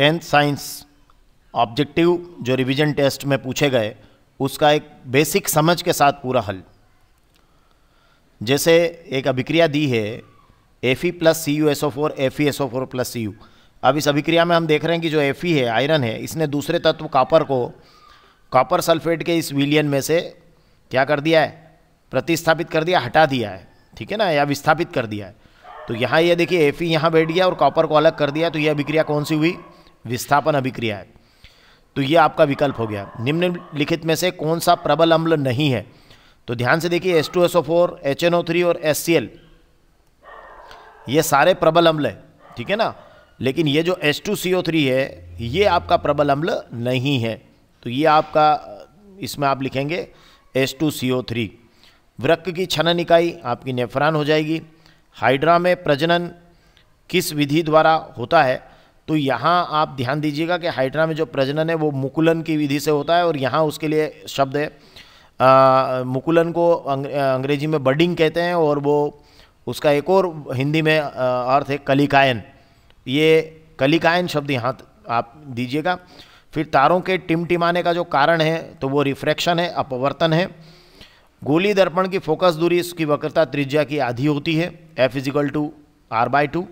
tenth science objective जो revision test में पूछे गए उसका एक बेसिक समझ के साथ पूरा हल जैसे एक अभिक्रिया दी है F E plus C U S O four F E S O four plus C U अब इस अभिक्रिया में हम देख रहे हैं कि जो एफ ई है आयरन है इसने दूसरे तत्व कापर को कॉपर सल्फेट के इस विलियन में से क्या कर दिया है प्रतिस्थापित कर दिया हटा दिया है ठीक है ना या विस्थापित कर दिया है तो यहाँ ये यह देखिए एफ ई यहाँ बैठ गया और कॉपर को अलग कर दिया तो यह अभिक्रिया कौन सी हुई विस्थापन अभिक्रिया है तो ये आपका विकल्प हो गया निम्नलिखित में से कौन सा प्रबल अम्ल नहीं है तो ध्यान से देखिए S two S O four H N O three और एस सी एल ये सारे प्रबल अम्ल है ठीक है ना लेकिन ये जो S two C O three है ये आपका प्रबल अम्ल नहीं है तो ये आपका इसमें आप लिखेंगे S two C O three वृक्क की छनन इकाई आपकी नेफरान हो जाएगी हाइड्रा में प्रजनन किस विधि द्वारा होता है तो यहाँ आप ध्यान दीजिएगा कि हाइड्रा में जो प्रजनन है वो मुकुलन की विधि से होता है और यहाँ उसके लिए शब्द है आ, मुकुलन को अंग, अंग्रेजी में बडिंग कहते हैं और वो उसका एक और हिंदी में अर्थ है कलिकायन ये कलिकायन शब्द यहाँ आप दीजिएगा फिर तारों के टिमटिमाने का जो कारण है तो वो रिफ्रैक्शन है अपवर्तन है गोली दर्पण की फोकस दूरी इसकी वक्रता त्रिज्या की आधी होती है F equal to R by two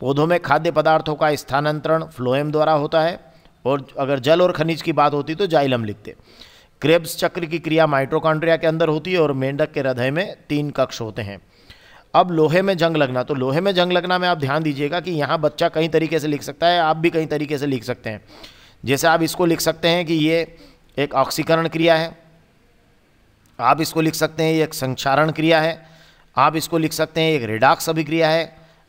पौधों में खाद्य पदार्थों का स्थानांतरण फ्लोएम द्वारा होता है और अगर जल और खनिज की बात होती तो जाइलम लिखते क्रेब्स चक्र की क्रिया माइट्रोकांड्रिया के अंदर होती है और मेंढक के हृदय में तीन कक्ष होते हैं अब लोहे में जंग लगना तो लोहे में जंग लगना में आप ध्यान दीजिएगा कि यहाँ बच्चा कई तरीके से लिख सकता है आप भी कई तरीके से लिख सकते हैं जैसे आप इसको लिख सकते हैं कि ये एक ऑक्सीकरण क्रिया है आप इसको लिख सकते हैं ये एक संक्षारण क्रिया है आप इसको लिख सकते हैं एक रिडाक्स अभिक्रिया है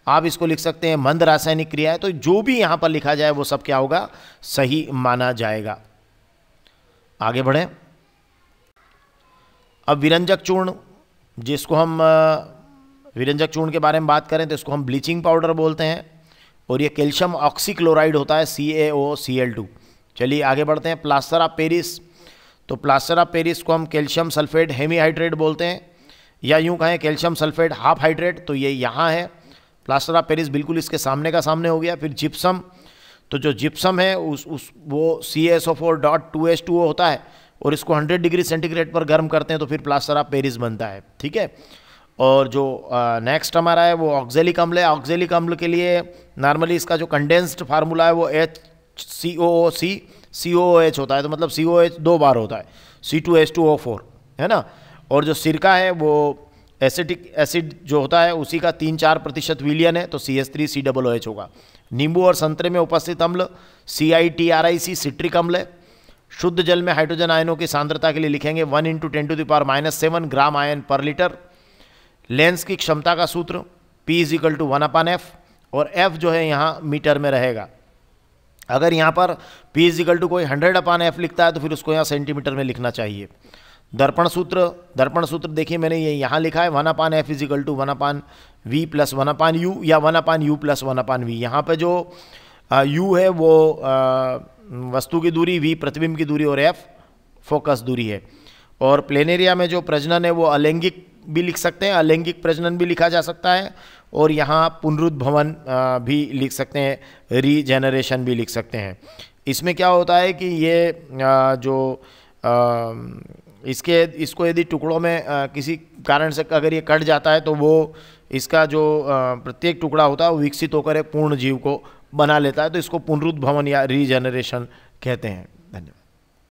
आप इसको लिख सकते हैं मंद रासायनिक क्रिया है तो जो भी यहां पर लिखा जाए वो सब क्या होगा सही माना जाएगा आगे बढ़ें अब विरंजक चूर्ण जिसको हम विरंजक चूर्ण के बारे में बात करें तो इसको हम ब्लीचिंग पाउडर बोलते हैं और ये कैल्शियम ऑक्सीक्लोराइड होता है सी ए ओ सी एल टू चलिए आगे बढ़ते हैं प्लास्टर ऑफ पेरिस तो प्लास्टर ऑफ पेरिस को हम कैल्शियम सल्फेट हेमी हाइड्रेट बोलते हैं या यूं कहें कैल्शियम सल्फेट हाफ हाइड्रेट तो ये यहाँ है प्लास्टर ऑफ पेरिस बिल्कुल इसके सामने का सामने हो गया फिर जिप्सम तो जो जिप्सम है उस उस वो C S O four dot two S two O होता है और इसको 100 डिग्री सेंटीग्रेड पर गर्म करते हैं तो फिर प्लास्टर ऑफ पेरिस बनता है ठीक है और जो नेक्स्ट हमारा है वो ऑक्जेलिक अम्ल है ऑक्जेलिक अम्ल के लिए नॉर्मली इसका जो कंडेंस्ड फार्मूला है वो एच सी ओ ओ सी सी ओ एच होता है तो मतलब सी ओ एच दो बार होता है C two H two O four है ना और जो सिरका है वो एसिटिक एसिड जो होता है उसी का तीन चार प्रतिशत विलियन है तो C S three C double O H होगा नींबू और संतरे में उपस्थित अम्ल C I T R I C citric अम्ल है शुद्ध जल में हाइड्रोजन आयनों की सांद्रता के लिए लिखेंगे one into ten to power minus seven gram ion पर लीटर लेंस की क्षमता का सूत्र P is equal to one upon F और एफ जो है यहाँ मीटर में रहेगा अगर यहाँ पर पी इज इक्वल टू कोई हंड्रेड अपान एफ लिखता है तो फिर उसको यहाँ सेंटीमीटर में लिखना चाहिए दर्पण सूत्र दर्पण सूत्र देखिए मैंने ये यहाँ लिखा है one upon F equal to one upon V plus one upon U या one upon U plus one upon V यहाँ पर जो आ, यू है वो आ, वस्तु की दूरी वी प्रतिबिंब की दूरी और एफ फोकस दूरी है और प्लेन एरिया में जो प्रजनन है वो अलैंगिक भी लिख सकते हैं अलैंगिक प्रजनन भी लिखा जा सकता है और यहाँ पुनरुद्भवन भी लिख सकते हैं रीजेनरेशन भी लिख सकते हैं इसमें क्या होता है कि ये जो इसके इसको यदि टुकड़ों में आ, किसी कारण से अगर ये कट जाता है तो वो इसका जो प्रत्येक टुकड़ा होता है वो विकसित होकर एक पूर्ण जीव को बना लेता है तो इसको पुनरुद्भवन या रीजनरेशन कहते हैं